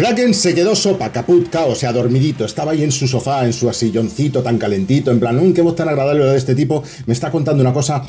Kraken se quedó sopa, caputca, o sea, dormidito. Estaba ahí en su sofá, en su asilloncito tan calentito, en plan, un qué voz tan agradable de este tipo, me está contando una cosa.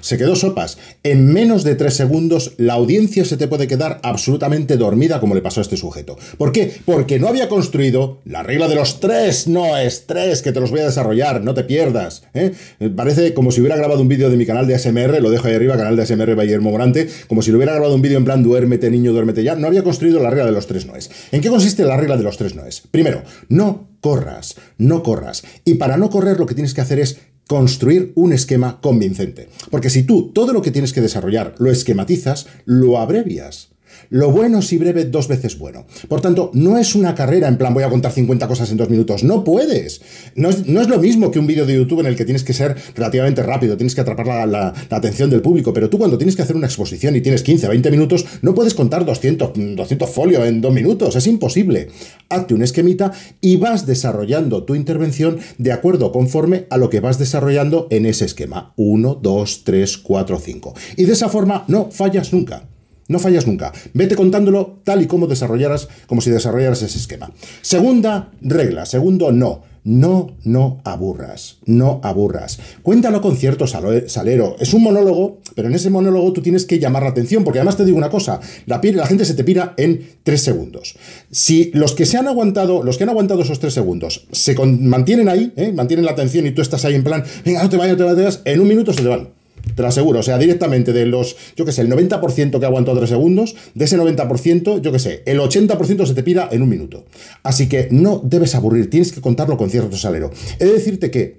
Se quedó sopas. En menos de tres segundos, la audiencia se te puede quedar absolutamente dormida, como le pasó a este sujeto. ¿Por qué? Porque no había construido la regla de los tres, no es tres, que te los voy a desarrollar, no te pierdas. ¿eh? Parece como si hubiera grabado un vídeo de mi canal de SMR. lo dejo ahí arriba, canal de ASMR Guillermo Morante, como si lo hubiera grabado un vídeo en plan, duérmete niño, duérmete ya. No había construido la regla de los tres no es. ¿En qué consiste la regla de los tres noes? Primero, no corras, no corras. Y para no correr lo que tienes que hacer es construir un esquema convincente. Porque si tú todo lo que tienes que desarrollar lo esquematizas, lo abrevias. Lo bueno si breve dos veces bueno. Por tanto, no es una carrera en plan voy a contar 50 cosas en dos minutos. No puedes. No es, lo mismo que un vídeo de YouTube en el que tienes que ser relativamente rápido, tienes que atrapar la, atención del público. Pero tú cuando tienes que hacer una exposición y tienes 15, 20 minutos, no puedes contar 200, 200 folios en dos minutos. Es imposible. Hazte un esquemita y vas desarrollando tu intervención de acuerdo conforme a lo que vas desarrollando en ese esquema. 1, 2, 3, cuatro, 5. Y de esa forma no fallas nunca. No fallas nunca. Vete contándolo tal y como desarrollaras, como si desarrollaras ese esquema. Segunda regla, segundo no. No, no aburras, no aburras. Cuéntalo con cierto salero. Es un monólogo, pero en ese monólogo tú tienes que llamar la atención, porque además te digo una cosa, la, la gente se te pira en tres segundos. Si los que se han aguantado, los que han aguantado esos tres segundos, se mantienen ahí, ¿eh? mantienen la atención y tú estás ahí en plan, venga, no te vayas, no te vayas, en un minuto se te van te lo aseguro. O sea, directamente de los, yo qué sé, el 90% que aguantó tres segundos, de ese 90%, yo qué sé, el 80% se te pira en un minuto. Así que no debes aburrir, tienes que contarlo con cierto salero. He de decirte que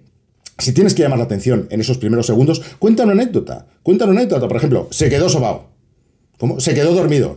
si tienes que llamar la atención en esos primeros segundos, cuenta una anécdota. Cuenta una anécdota, por ejemplo, se quedó sobao. ¿Cómo? Se quedó dormido.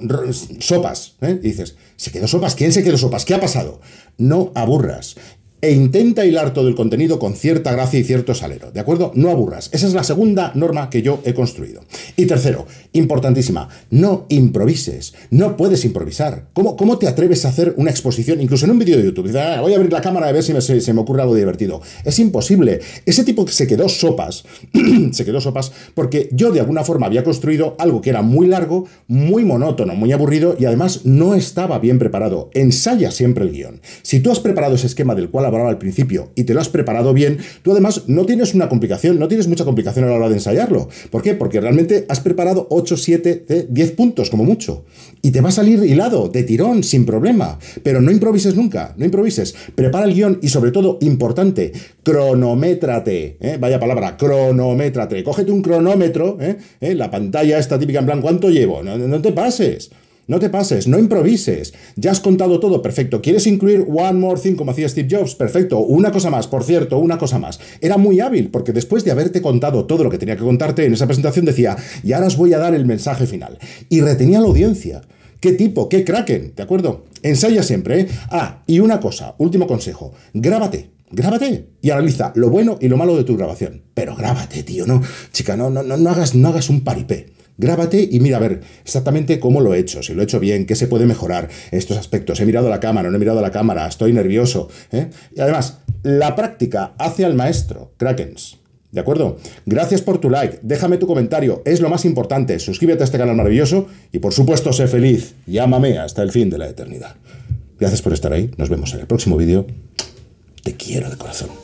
Sopas. ¿eh? Y dices, ¿se quedó sopas? ¿Quién se quedó sopas? ¿Qué ha pasado? No aburras e intenta hilar todo el contenido con cierta gracia y cierto salero, ¿de acuerdo? No aburras. Esa es la segunda norma que yo he construido. Y tercero, importantísima, no improvises, no puedes improvisar. ¿Cómo, cómo te atreves a hacer una exposición, incluso en un vídeo de YouTube? Ah, voy a abrir la cámara a ver si me, se, me ocurre algo divertido. Es imposible. Ese tipo que se quedó sopas, se quedó sopas porque yo de alguna forma había construido algo que era muy largo, muy monótono, muy aburrido y además no estaba bien preparado. Ensaya siempre el guión. Si tú has preparado ese esquema del cual al principio y te lo has preparado bien, tú además no tienes una complicación, no tienes mucha complicación a la hora de ensayarlo. ¿Por qué? Porque realmente has preparado 8, 7, 10 puntos como mucho. Y te va a salir hilado, de tirón, sin problema. Pero no improvises nunca, no improvises. Prepara el guión y sobre todo, importante, cronométrate. Eh, vaya palabra, cronométrate. Cógete un cronómetro, eh, eh, la pantalla está típica en plan, ¿cuánto llevo? no te pases. No te pases, no improvises. Ya has contado todo, perfecto. ¿Quieres incluir one more thing como hacía Steve Jobs? Perfecto. Una cosa más, por cierto, una cosa más. Era muy hábil porque después de haberte contado todo lo que tenía que contarte en esa presentación decía, y ahora os voy a dar el mensaje final. Y retenía la audiencia. ¿Qué tipo? ¿Qué kraken? ¿De acuerdo? Ensaya siempre, ¿eh? Ah, y una cosa, último consejo. Grábate grábate y analiza lo bueno y lo malo de tu grabación. Pero grábate, tío, no, chica, no, no, no, hagas, no hagas un paripé. Grábate y mira a ver exactamente cómo lo he hecho, si lo he hecho bien, qué se puede mejorar estos aspectos. He mirado la cámara, no he mirado la cámara, estoy nervioso. ¿eh? Y además, la práctica hace al maestro, Krakens. ¿De acuerdo? Gracias por tu like, déjame tu comentario, es lo más importante. Suscríbete a este canal maravilloso y por supuesto sé feliz Llámame hasta el fin de la eternidad. Gracias por estar ahí, nos vemos en el próximo vídeo. Te quiero de corazón.